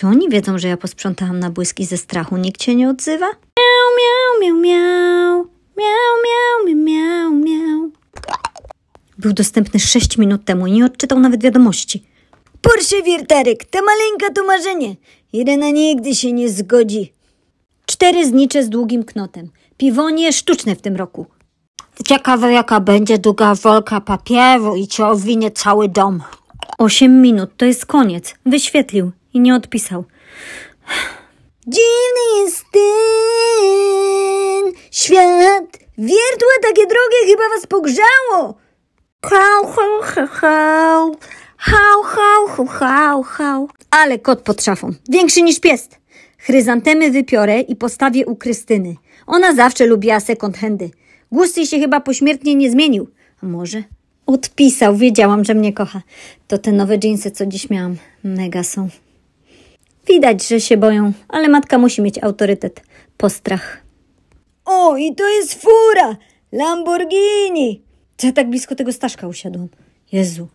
Czy oni wiedzą, że ja posprzątałam na błyski ze strachu? Nikt się nie odzywa? Miau, miau, miau, miau. Miau, miau, miau, miau. Był dostępny 6 minut temu i nie odczytał nawet wiadomości. Porszy Wirterek, ta maleńka to marzenie. Irena nigdy się nie zgodzi. Cztery znicze z długim knotem. Piwonie sztuczne w tym roku. Ciekawe jaka będzie długa wolka papieru i cię owinie cały dom. Osiem minut, to jest koniec. Wyświetlił i nie odpisał. Dziwny jest ten świat. Wiertła takie drogie chyba was pogrzało. Hał, hał, hał, hał. Hał, hał, hał, hał. Ale kot pod szafą. Większy niż pies. Chryzantemy wypiorę i postawię u Krystyny. Ona zawsze lubiła second handy. Gust jej się chyba pośmiertnie nie zmienił. A może? Odpisał, wiedziałam, że mnie kocha. To te nowe dżinsy, co dziś miałam, mega są. Widać, że się boją, ale matka musi mieć autorytet. Postrach. O, i to jest fura! Lamborghini! Co ja tak blisko tego Staszka usiadłam? Jezu,